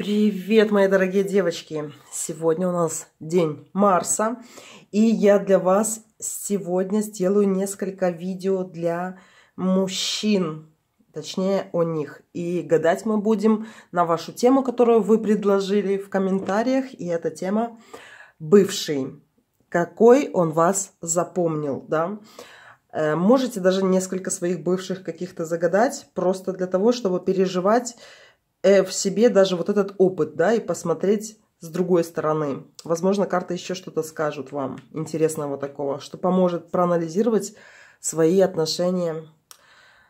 Привет, мои дорогие девочки! Сегодня у нас день Марса, и я для вас сегодня сделаю несколько видео для мужчин, точнее о них. И гадать мы будем на вашу тему, которую вы предложили в комментариях, и эта тема «Бывший». Какой он вас запомнил, да? Э, можете даже несколько своих бывших каких-то загадать, просто для того, чтобы переживать э, в себе даже вот этот опыт, да, и посмотреть с другой стороны. Возможно, карты еще что-то скажут вам интересного такого, что поможет проанализировать свои отношения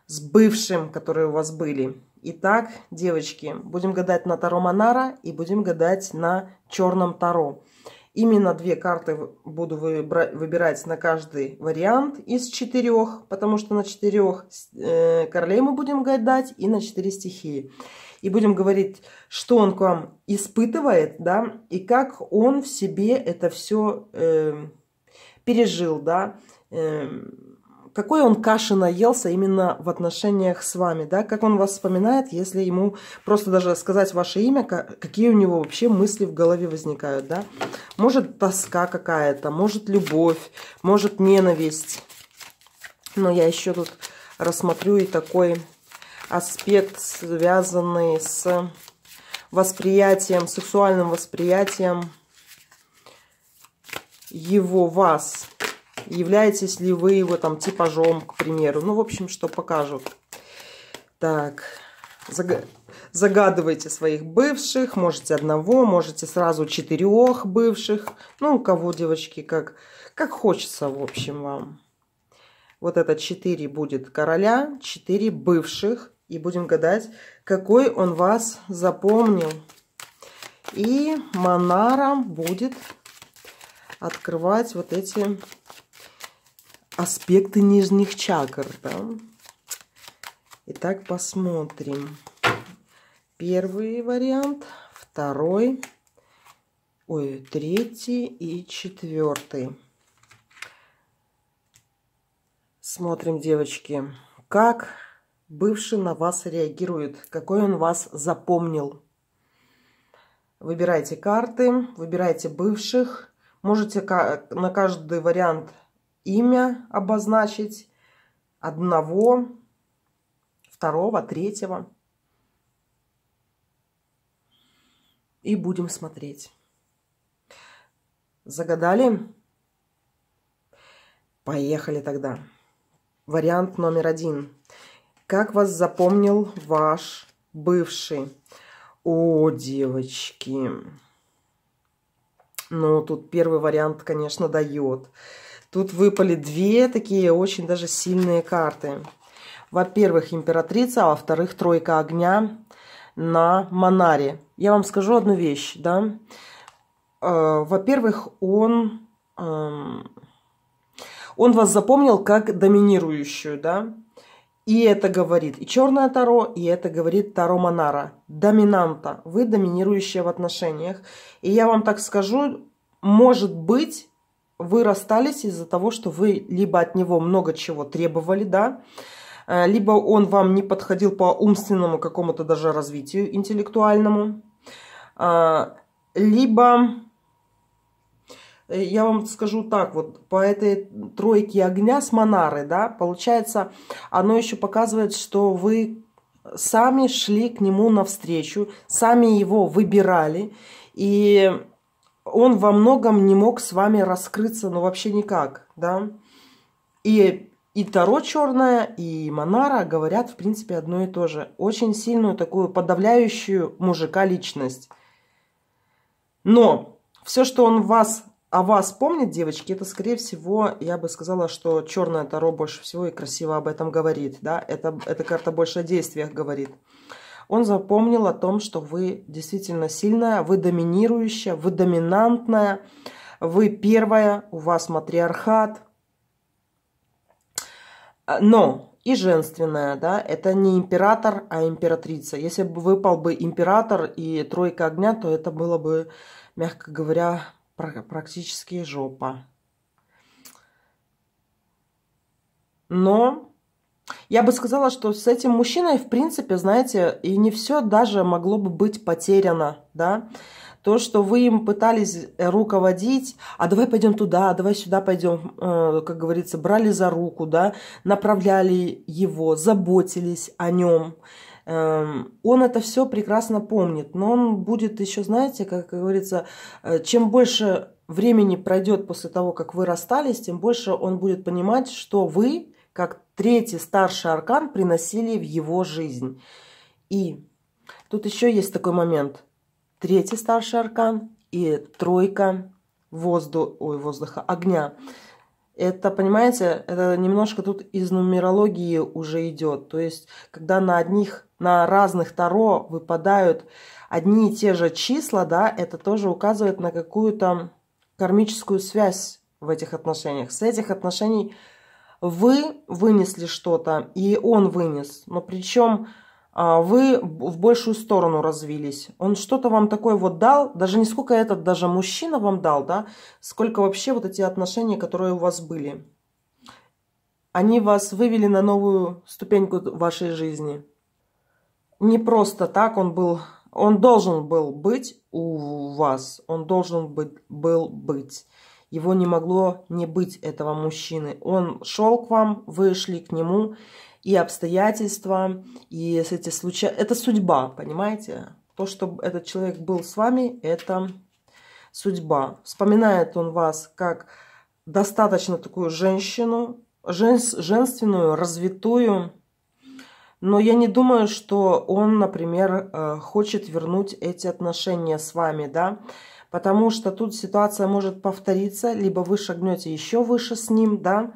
с бывшим, которые у вас были. Итак, девочки, будем гадать на Таро Монара и будем гадать на Черном Таро. Именно две карты буду выбирать на каждый вариант из четырех, потому что на четырех э, королей мы будем гадать и на четыре стихии и будем говорить, что он к вам испытывает, да, и как он в себе это все э, эм, пережил, да, э, какой он каши наелся именно в отношениях с вами, да, как он вас вспоминает, если ему просто даже сказать ваше имя, какие у него вообще мысли в голове возникают, да. Может, тоска какая-то, может, любовь, может, ненависть. Но я еще тут рассмотрю и такой аспект, связанный с восприятием, сексуальным восприятием его, вас. Являетесь ли вы его там типажом, к примеру. Ну, в общем, что покажут. Так, Заг... загадывайте своих бывших, можете одного, можете сразу четырех бывших. Ну, у кого, девочки, как, как хочется, в общем, вам. Вот это четыре будет короля, четыре бывших и будем гадать, какой он вас запомнил. И Монара будет открывать вот эти аспекты нижних чакр. Да? Итак, посмотрим. Первый вариант, второй, ой, третий и четвертый. Смотрим, девочки, как бывший на вас реагирует, какой он вас запомнил. Выбирайте карты, выбирайте бывших. Можете на каждый вариант имя обозначить. Одного, второго, третьего. И будем смотреть. Загадали? Поехали тогда. Вариант номер один – как вас запомнил ваш бывший? О, девочки. Ну, тут первый вариант, конечно, дает. Тут выпали две такие очень даже сильные карты. Во-первых, императрица, а во-вторых, тройка огня на Монаре. Я вам скажу одну вещь, да. Э, во-первых, он, эм, он вас запомнил как доминирующую, да. И это говорит и черное Таро, и это говорит Таро Монара. Доминанта. Вы доминирующая в отношениях. И я вам так скажу, может быть, вы расстались из-за того, что вы либо от него много чего требовали, да, э, либо он вам не подходил по умственному какому-то даже развитию интеллектуальному, а, либо Э, я вам скажу так, вот по этой тройке огня с Монары, да, получается, оно еще показывает, что вы сами шли к нему навстречу, сами его выбирали, и он во многом не мог с вами раскрыться, ну вообще никак, да. И, и Таро Черное, и Монара говорят, в принципе, одно и то же. Очень сильную такую подавляющую мужика личность. Но все, что он вас а вас помнит, девочки, это, скорее всего, я бы сказала, что черное Таро больше всего и красиво об этом говорит, да, это, эта карта больше о действиях говорит. Он запомнил о том, что вы действительно сильная, вы доминирующая, вы доминантная, вы первая, у вас матриархат. А, но и женственная, да, это не император, а императрица. Если бы выпал бы император и тройка огня, то это было бы, мягко говоря, практически жопа. Но я бы сказала, что с этим мужчиной, в принципе, знаете, и не все даже могло бы быть потеряно, да. То, что вы им пытались э, руководить, а давай пойдем туда, а давай сюда пойдем, э, как говорится, брали за руку, да, направляли его, заботились о нем – Эм, он это все прекрасно помнит, но он будет еще, знаете, как говорится, э, чем больше времени пройдет после того, как вы расстались, тем больше он будет понимать, что вы, как третий старший аркан, приносили в его жизнь. И тут еще есть такой момент. Третий старший аркан и тройка воздуха, ой, воздуха, огня – это, понимаете, это немножко тут из нумерологии уже идет. То есть, когда на одних, на разных таро выпадают одни и те же числа, да, это тоже указывает на какую-то кармическую связь в этих отношениях. С этих отношений вы вынесли что-то, и он вынес. Но причем а, вы в большую сторону развились. Он что-то вам такое вот дал, даже не сколько этот даже мужчина вам дал, да, сколько вообще вот эти отношения, которые у вас были. Они вас вывели на новую ступеньку вашей жизни. Не просто так он был, он должен был быть у вас, он должен быть, был быть. Его не могло не быть, этого мужчины. Он шел к вам, вы шли к нему, и обстоятельства, и эти случаи. Это судьба, понимаете? То, что этот человек был с вами, это судьба. Вспоминает он вас как достаточно такую женщину, жен, женственную, развитую. Но я не думаю, что он, например, э, хочет вернуть эти отношения с вами, да, потому что тут ситуация может повториться, либо вы шагнете еще выше с ним, да,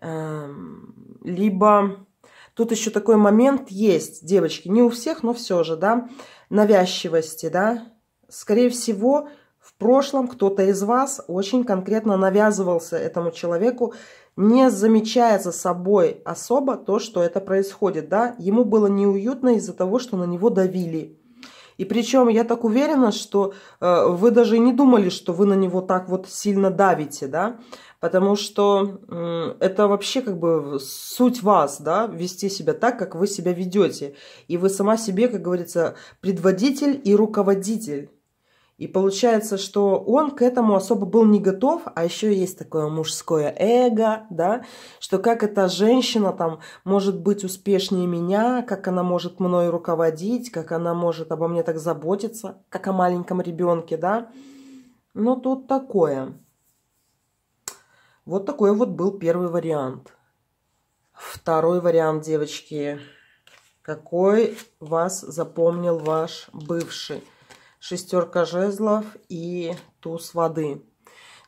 Эм, либо тут еще такой момент есть, девочки, не у всех, но все же, да, навязчивости, да. Скорее всего, в прошлом кто-то из вас очень конкретно навязывался этому человеку, не замечая за собой особо то, что это происходит, да. Ему было неуютно из-за того, что на него давили. И причем я так уверена, что э, вы даже не думали, что вы на него так вот сильно давите, да. Э, потому что это вообще как бы суть вас, да, вести себя так, как вы себя ведете. И вы сама себе, как говорится, предводитель и руководитель. И получается, что он к этому особо был не готов, а еще есть такое мужское эго, да, что как эта женщина там может быть успешнее меня, как она может мной руководить, как она может обо мне так заботиться, как о маленьком ребенке, да. Но ну, тут такое. Вот такой вот был первый вариант. Второй вариант, девочки. Какой вас запомнил ваш бывший? Шестерка жезлов и туз воды.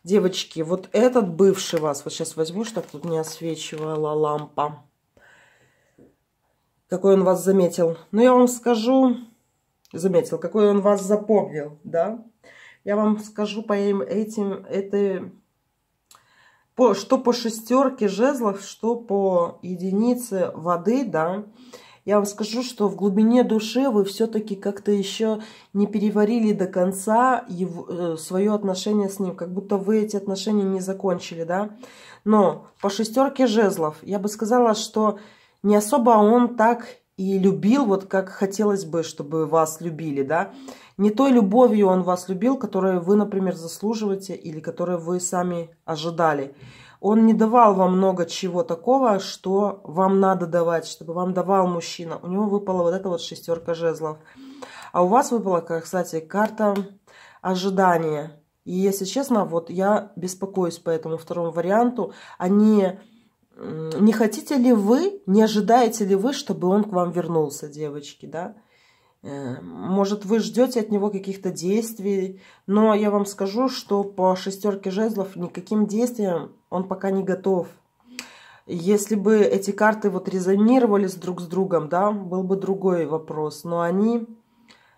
Девочки, вот этот бывший вас, вот сейчас возьму, чтобы тут не освечивала лампа. Какой он вас заметил? Ну, я вам скажу, заметил, какой он вас запомнил, да? Я вам скажу по этим, этой по, что по шестерке жезлов, что по единице воды, да, я вам скажу, что в глубине души вы все-таки как-то еще не переварили до конца его, э, свое отношение с ним, как будто вы эти отношения не закончили, да. Но по шестерке жезлов я бы сказала, что не особо он так и любил вот как хотелось бы, чтобы вас любили, да. Не той любовью он вас любил, которую вы, например, заслуживаете или которую вы сами ожидали. Он не давал вам много чего такого, что вам надо давать, чтобы вам давал мужчина. У него выпала вот эта вот шестерка жезлов. А у вас выпала, кстати, карта ожидания. И если честно, вот я беспокоюсь по этому второму варианту. Они... А не хотите ли вы, не ожидаете ли вы, чтобы он к вам вернулся, девочки, да? Э, может, вы ждете от него каких-то действий, но я вам скажу, что по шестерке жезлов никаким действиям он пока не готов. Если бы эти карты вот резонировали с друг с другом, да, был бы другой вопрос, но они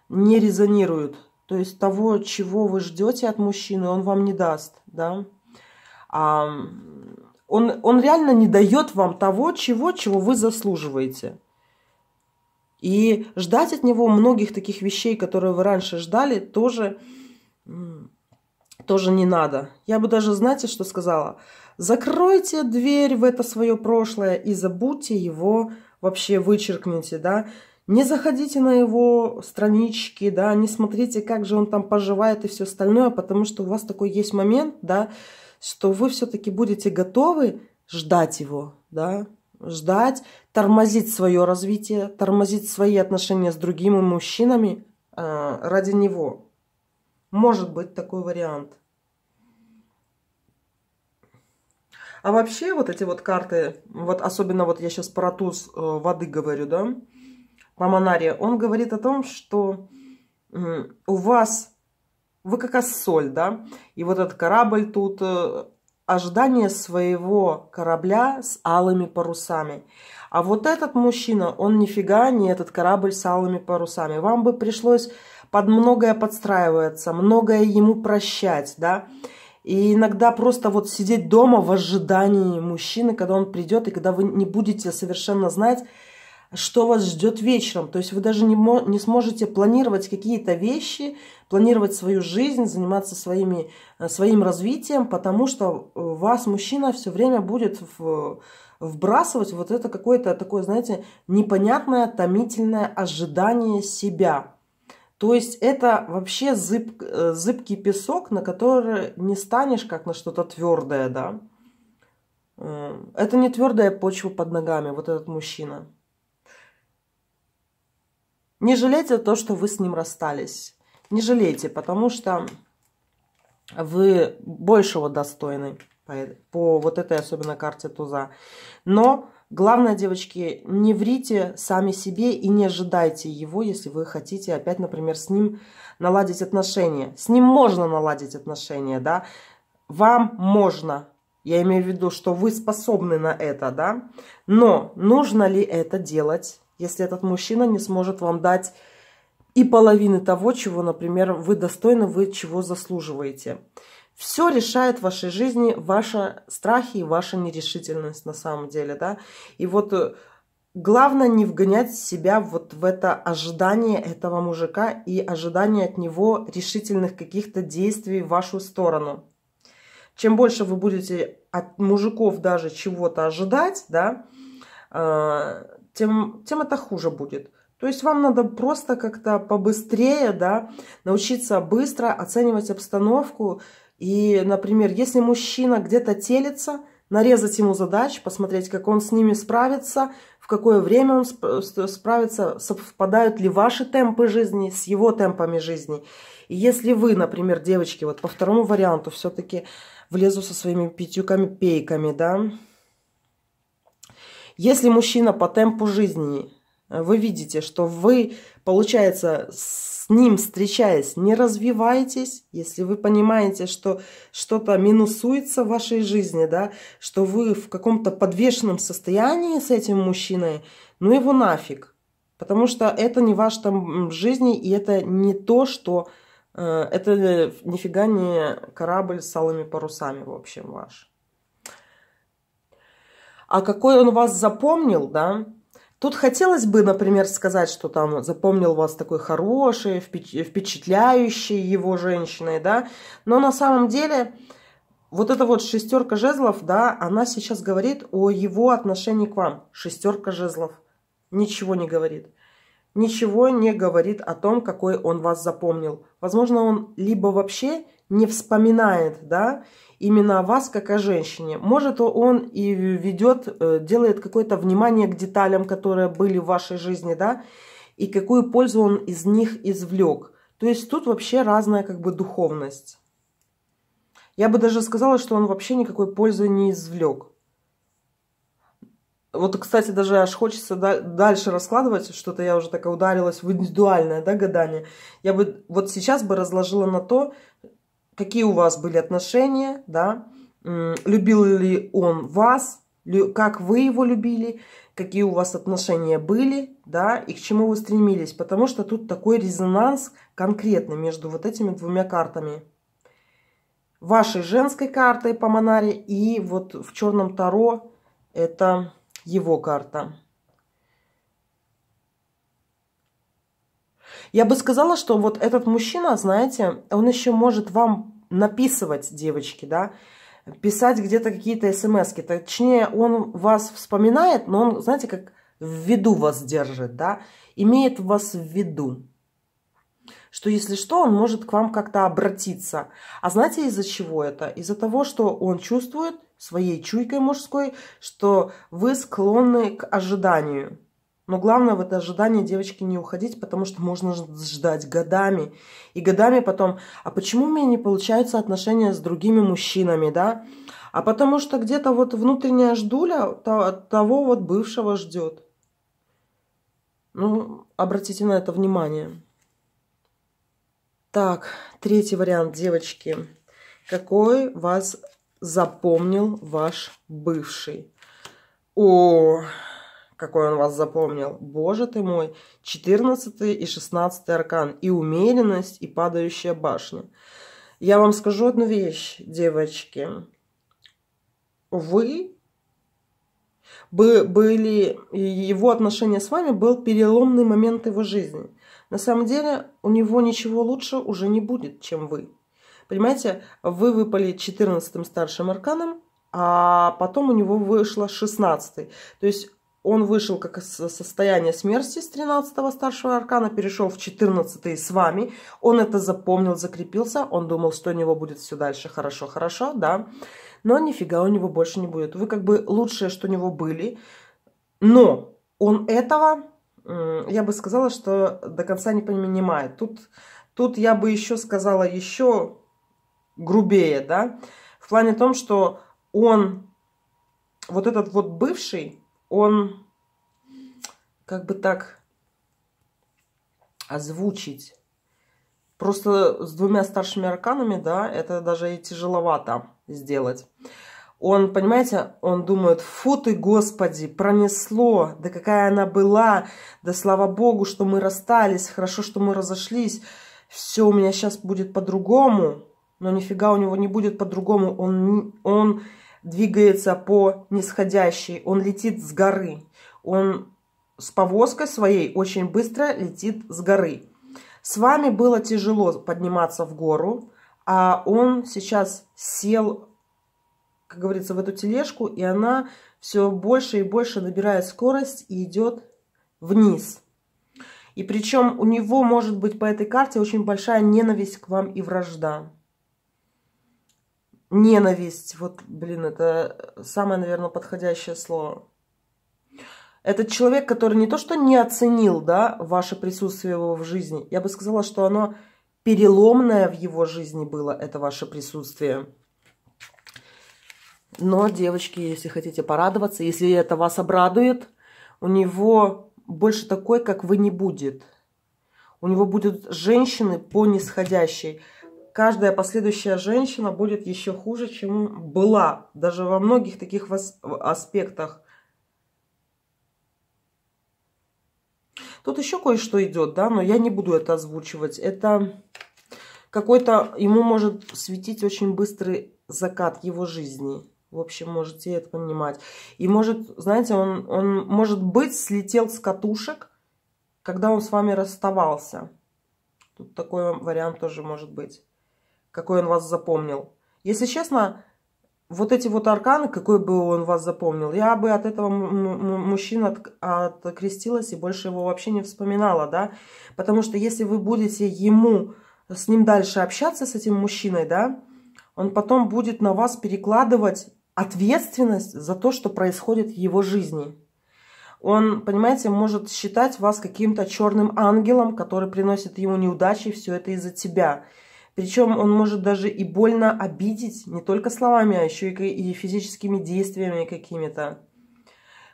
не резонируют. То есть того, чего вы ждете от мужчины, он вам не даст, да. А он, он реально не дает вам того, чего, чего вы заслуживаете. И ждать от него многих таких вещей, которые вы раньше ждали, тоже, тоже не надо. Я бы даже, знаете, что сказала? Закройте дверь в это свое прошлое и забудьте его, вообще вычеркните, да. Не заходите на его странички, да, не смотрите, как же он там поживает и все остальное, потому что у вас такой есть момент, да, что вы все-таки будете готовы ждать его, да, ждать, тормозить свое развитие, тормозить свои отношения с другими мужчинами э, ради него. Может быть такой вариант. А вообще вот эти вот карты, вот особенно вот я сейчас про туз э, воды говорю, да, по Монаре, он говорит о том, что э, у вас вы как соль, да, и вот этот корабль тут, э, ожидание своего корабля с алыми парусами. А вот этот мужчина, он нифига не этот корабль с алыми парусами. Вам бы пришлось под многое подстраиваться, многое ему прощать, да, и иногда просто вот сидеть дома в ожидании мужчины, когда он придет, и когда вы не будете совершенно знать, что вас ждет вечером. То есть вы даже не, не сможете планировать какие-то вещи, планировать свою жизнь, заниматься своими, э, своим развитием, потому что э, вас мужчина все время будет в, вбрасывать вот это какое-то такое, знаете, непонятное, томительное ожидание себя. То есть это вообще зыб, э, зыбкий песок, на который не станешь как на что-то твердое, да. Это не твердая почва под ногами, вот этот мужчина. Не жалейте то, что вы с ним расстались. Не жалейте, потому что вы большего достойны по, по вот этой особенно карте туза. Но главное, девочки, не врите сами себе и не ожидайте его, если вы хотите опять, например, с ним наладить отношения. С ним можно наладить отношения, да. Вам можно. Я имею в виду, что вы способны на это, да. Но нужно ли это делать если этот мужчина не сможет вам дать и половины того, чего, например, вы достойны, вы чего заслуживаете. Все решает в вашей жизни ваши страхи и ваша нерешительность на самом деле, да. И вот э, главное не вгонять себя вот в это ожидание этого мужика и ожидание от него решительных каких-то действий в вашу сторону. Чем больше вы будете от мужиков даже чего-то ожидать, да, э, тем, тем это хуже будет. То есть вам надо просто как-то побыстрее, да, научиться быстро оценивать обстановку. И, например, если мужчина где-то телится, нарезать ему задач, посмотреть, как он с ними справится, в какое время он справится, совпадают ли ваши темпы жизни с его темпами жизни. И если вы, например, девочки, вот по второму варианту все-таки влезу со своими пятюками-пейками, да, если мужчина по темпу жизни, э, вы видите, что вы, получается, с ним встречаясь, не развиваетесь, если вы понимаете, что что-то минусуется в вашей жизни, да, что вы в каком-то подвешенном состоянии с этим мужчиной, ну его нафиг. Потому что это не ваш там жизни, и это не то, что... Э, это э, нифига не корабль с алыми парусами, в общем, ваш а какой он вас запомнил, да, Тут хотелось бы, например, сказать, что там запомнил вас такой хороший, впечатляющий его женщиной, да, но на самом деле вот эта вот шестерка жезлов, да, она сейчас говорит о его отношении к вам. Шестерка жезлов ничего не говорит. Ничего не говорит о том, какой он вас запомнил. Возможно, он либо вообще не вспоминает, да, именно о вас как о женщине. Может, он и ведет, э, делает какое-то внимание к деталям, которые были в вашей жизни, да, и какую пользу он из них извлек. То есть тут вообще разная как бы духовность. Я бы даже сказала, что он вообще никакой пользы не извлек. Вот, кстати, даже аж хочется дальше раскладывать, что-то я уже такая ударилась в индивидуальное да, гадание. Я бы вот сейчас бы разложила на то, какие у вас были отношения, да, любил ли он вас, как вы его любили, какие у вас отношения были, да, и к чему вы стремились, потому что тут такой резонанс конкретный между вот этими двумя картами. Вашей женской картой по Монаре и вот в черном Таро это его карта. Я бы сказала, что вот этот мужчина, знаете, он еще может вам написывать, девочки, да, писать где-то какие-то смс -ки. Точнее, он вас вспоминает, но он, знаете, как в виду вас держит, да, имеет вас в виду. Что если что, он может к вам как-то обратиться. А знаете из-за чего это? Из-за того, что он чувствует своей чуйкой мужской, что вы склонны к ожиданию. Но главное в это ожидание девочки не уходить, потому что можно ждать годами. И годами потом, а почему у меня не получаются отношения с другими мужчинами, да? А потому что где-то вот внутренняя ждуля того вот бывшего ждет. Ну, обратите на это внимание. Так, третий вариант, девочки. Какой вас запомнил ваш бывший? О, какой он вас запомнил. Боже ты мой, 14 и 16 аркан, и умеренность, и падающая башня. Я вам скажу одну вещь, девочки. Вы были, его отношения с вами был переломный момент его жизни. На самом деле у него ничего лучше уже не будет, чем вы. Понимаете, вы выпали 14-м старшим арканом, а потом у него вышло 16 -й. То есть он вышел как из состояния смерти с 13-го старшего аркана, перешел в 14-й с вами. Он это запомнил, закрепился. Он думал, что у него будет все дальше хорошо, хорошо, да. Но нифига у него больше не будет. Вы как бы лучшее, что у него были. Но он этого, я бы сказала, что до конца не понимает. Тут, тут я бы еще сказала еще грубее, да. В плане том, что он, вот этот вот бывший, он, как бы так озвучить, просто с двумя старшими арканами, да, это даже и тяжеловато сделать. Он, понимаете, он думает, фу ты, Господи, пронесло, да какая она была, да слава Богу, что мы расстались, хорошо, что мы разошлись, все у меня сейчас будет по-другому, но нифига у него не будет по-другому, он, он двигается по нисходящей, он летит с горы. Он с повозкой своей очень быстро летит с горы. С вами было тяжело подниматься в гору, а он сейчас сел, как говорится, в эту тележку, и она все больше и больше набирает скорость и идет вниз. И причем у него может быть по этой карте очень большая ненависть к вам и вражда ненависть, вот, блин, это самое, наверное, подходящее слово. Этот человек, который не то что не оценил, да, ваше присутствие его в жизни, я бы сказала, что оно переломное в его жизни было, это ваше присутствие. Но, девочки, если хотите порадоваться, если это вас обрадует, у него больше такой, как вы, не будет. У него будут женщины по нисходящей каждая последующая женщина будет еще хуже, чем была, даже во многих таких аспектах. Тут еще кое-что идет, да, но я не буду это озвучивать. Это какой-то, ему может светить очень быстрый закат его жизни. В общем, можете это понимать. И может, знаете, он, он может быть, слетел с катушек, когда он с вами расставался. Тут такой вариант тоже может быть какой он вас запомнил. Если честно, вот эти вот арканы, какой бы он вас запомнил, я бы от этого мужчин от, открестилась и больше его вообще не вспоминала, да. Потому что если вы будете ему, с ним дальше общаться, с этим мужчиной, да, он потом будет на вас перекладывать ответственность за то, что происходит в его жизни. Он, понимаете, может считать вас каким-то черным ангелом, который приносит ему неудачи, все это из-за тебя – причем он может даже и больно обидеть, не только словами, а еще и, физическими действиями какими-то.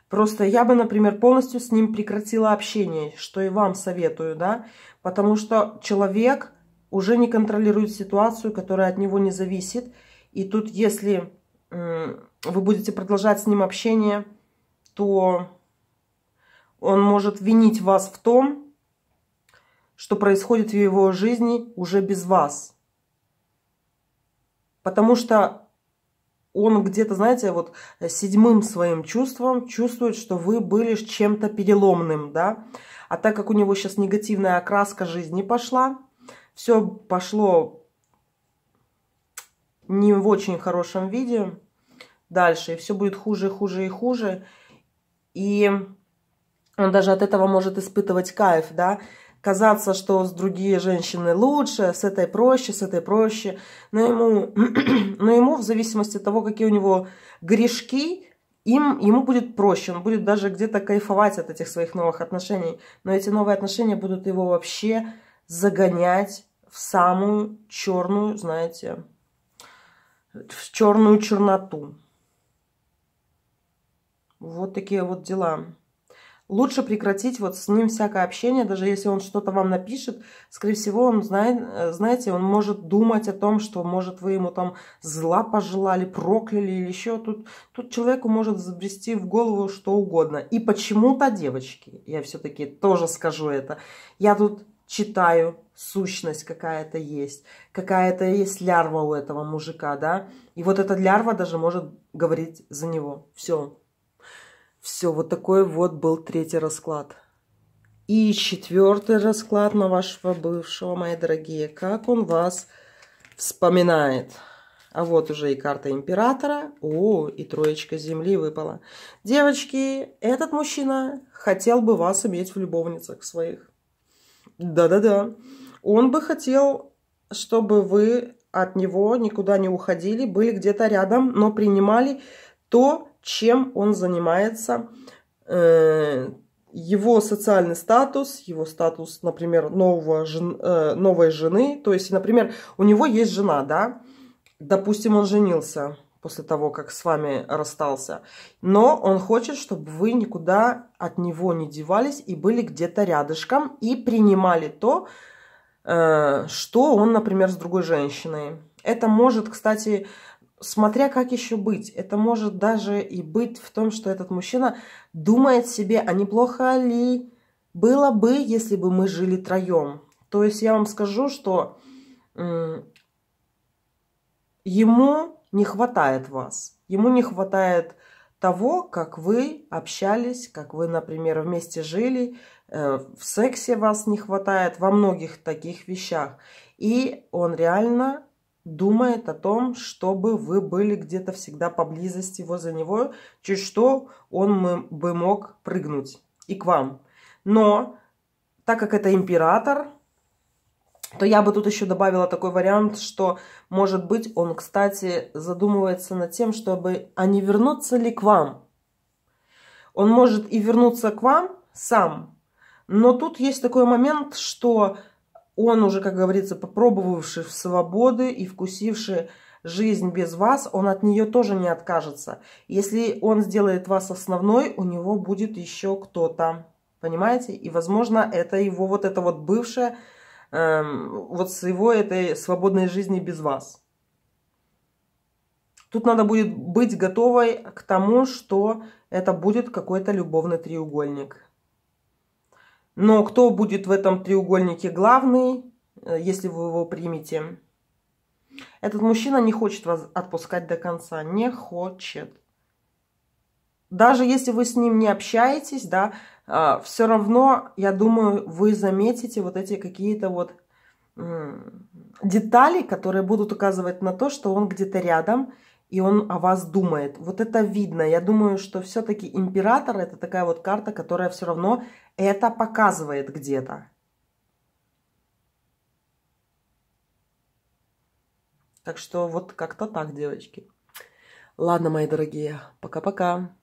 Просто я бы, например, полностью с ним прекратила общение, что и вам советую, да, потому что человек уже не контролирует ситуацию, которая от него не зависит. И тут, если вы будете продолжать с ним общение, то он может винить вас в том, что происходит в его жизни уже без вас. Потому что он где-то, знаете, вот э, седьмым своим чувством чувствует, что вы были чем-то переломным, да. А так как у него сейчас негативная окраска жизни пошла, все пошло не в очень хорошем виде дальше, и все будет хуже, хуже и хуже. И он даже от этого может испытывать кайф, да казаться, что с другие женщины лучше, с этой проще, с этой проще. Но ему, но ему в зависимости от того, какие у него грешки, им, ему будет проще, он будет даже где-то кайфовать от этих своих новых отношений. Но эти новые отношения будут его вообще загонять в самую черную, знаете, в черную черноту. Вот такие вот дела лучше прекратить вот с ним всякое общение, даже если он что-то вам напишет, скорее всего, он знает, э, знаете, он может думать о том, что, может, вы ему там зла пожелали, прокляли или еще. Тут, тут человеку может забрести в голову что угодно. И почему-то, девочки, я все-таки тоже скажу это, я тут читаю, сущность какая-то есть, какая-то есть лярва у этого мужика, да, и вот эта лярва даже может говорить за него. Все, все, вот такой вот был третий расклад. И четвертый расклад на вашего бывшего, мои дорогие. Как он вас вспоминает? А вот уже и карта императора. О, и троечка земли выпала. Девочки, этот мужчина хотел бы вас иметь в любовницах своих. Да-да-да. Он бы хотел, чтобы вы от него никуда не уходили, были где-то рядом, но принимали то, чем он занимается, э, его социальный статус, его статус, например, нового э, новой жены. То есть, например, у него есть жена, да, допустим, он женился после того, как с вами расстался. Но он хочет, чтобы вы никуда от него не девались и были где-то рядышком и принимали то, э, что он, например, с другой женщиной. Это может, кстати, смотря как еще быть. Это может даже и быть в том, что этот мужчина думает себе, а неплохо ли было бы, если бы мы жили троем. То есть я вам скажу, что ему не хватает вас. Ему не хватает того, как вы общались, как вы, например, вместе жили, э, в сексе вас не хватает, во многих таких вещах. И он реально думает о том, чтобы вы были где-то всегда поблизости возле него, чуть что он бы мог прыгнуть и к вам. Но так как это император, то я бы тут еще добавила такой вариант, что, может быть, он, кстати, задумывается над тем, чтобы, а не вернуться ли к вам. Он может и вернуться к вам сам, но тут есть такой момент, что он уже, как говорится, попробовавший в свободы и вкусивший жизнь без вас, он от нее тоже не откажется. Если он сделает вас основной, у него будет еще кто-то. Понимаете? И, возможно, это его вот это вот бывшее, эм, вот с его этой свободной жизни без вас. Тут надо будет быть готовой к тому, что это будет какой-то любовный треугольник. Но кто будет в этом треугольнике главный, э, если вы его примете? Этот мужчина не хочет вас отпускать до конца. Не хочет. Даже если вы с ним не общаетесь, да, э, все равно, я думаю, вы заметите вот эти какие-то вот детали, которые будут указывать на то, что он где-то рядом – и он о вас думает. Вот это видно. Я думаю, что все-таки император это такая вот карта, которая все равно это показывает где-то. Так что вот как-то так, девочки. Ладно, мои дорогие, пока-пока.